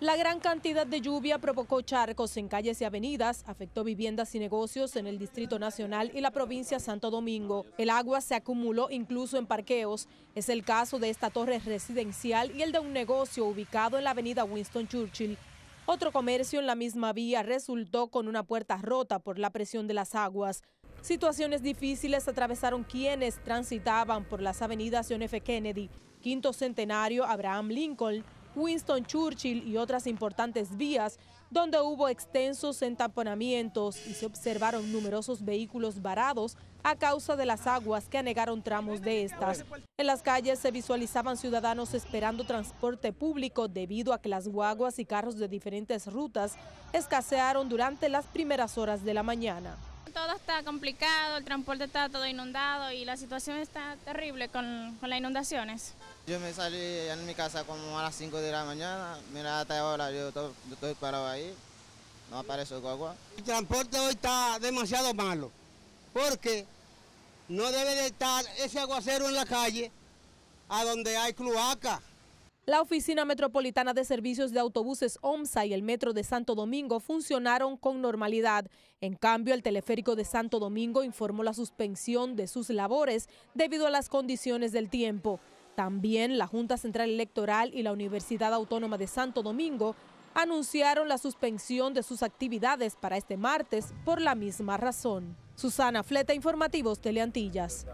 La gran cantidad de lluvia provocó charcos en calles y avenidas, afectó viviendas y negocios en el Distrito Nacional y la provincia Santo Domingo. El agua se acumuló incluso en parqueos. Es el caso de esta torre residencial y el de un negocio ubicado en la avenida Winston Churchill. Otro comercio en la misma vía resultó con una puerta rota por la presión de las aguas. Situaciones difíciles atravesaron quienes transitaban por las avenidas John F. Kennedy, Quinto Centenario, Abraham Lincoln, Winston Churchill y otras importantes vías donde hubo extensos entaponamientos y se observaron numerosos vehículos varados a causa de las aguas que anegaron tramos de estas. En las calles se visualizaban ciudadanos esperando transporte público debido a que las guaguas y carros de diferentes rutas escasearon durante las primeras horas de la mañana. Todo está complicado, el transporte está todo inundado y la situación está terrible con, con las inundaciones. Yo me salí en mi casa como a las 5 de la mañana, mira hasta ahora yo, estoy parado ahí, no aparece agua El transporte hoy está demasiado malo, porque no debe de estar ese aguacero en la calle a donde hay cloaca. La Oficina Metropolitana de Servicios de Autobuses OMSA y el Metro de Santo Domingo funcionaron con normalidad. En cambio, el teleférico de Santo Domingo informó la suspensión de sus labores debido a las condiciones del tiempo. También la Junta Central Electoral y la Universidad Autónoma de Santo Domingo anunciaron la suspensión de sus actividades para este martes por la misma razón. Susana Fleta, Informativos Teleantillas.